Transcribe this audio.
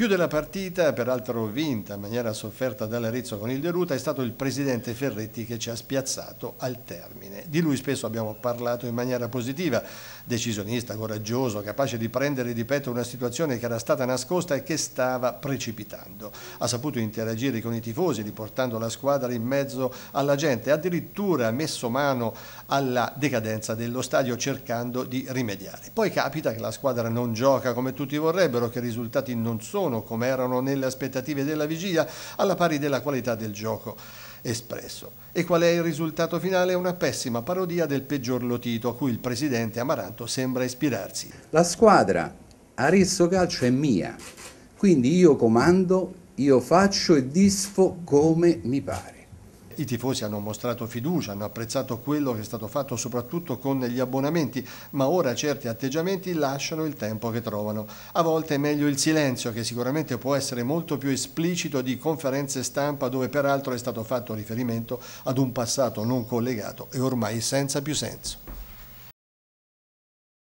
Più della partita, peraltro vinta in maniera sofferta dall'Arezzo con il Deruta, è stato il presidente Ferretti che ci ha spiazzato al termine. Di lui spesso abbiamo parlato in maniera positiva, decisionista, coraggioso, capace di prendere di petto una situazione che era stata nascosta e che stava precipitando. Ha saputo interagire con i tifosi, riportando la squadra in mezzo alla gente, addirittura ha messo mano alla decadenza dello stadio cercando di rimediare. Poi capita che la squadra non gioca come tutti vorrebbero, che i risultati non sono sono come erano nelle aspettative della vigilia, alla pari della qualità del gioco espresso. E qual è il risultato finale? Una pessima parodia del peggior lotito a cui il presidente Amaranto sembra ispirarsi. La squadra Aristo Calcio è mia, quindi io comando, io faccio e disfo come mi pare i tifosi hanno mostrato fiducia, hanno apprezzato quello che è stato fatto soprattutto con gli abbonamenti, ma ora certi atteggiamenti lasciano il tempo che trovano. A volte è meglio il silenzio, che sicuramente può essere molto più esplicito di conferenze stampa dove peraltro è stato fatto riferimento ad un passato non collegato e ormai senza più senso.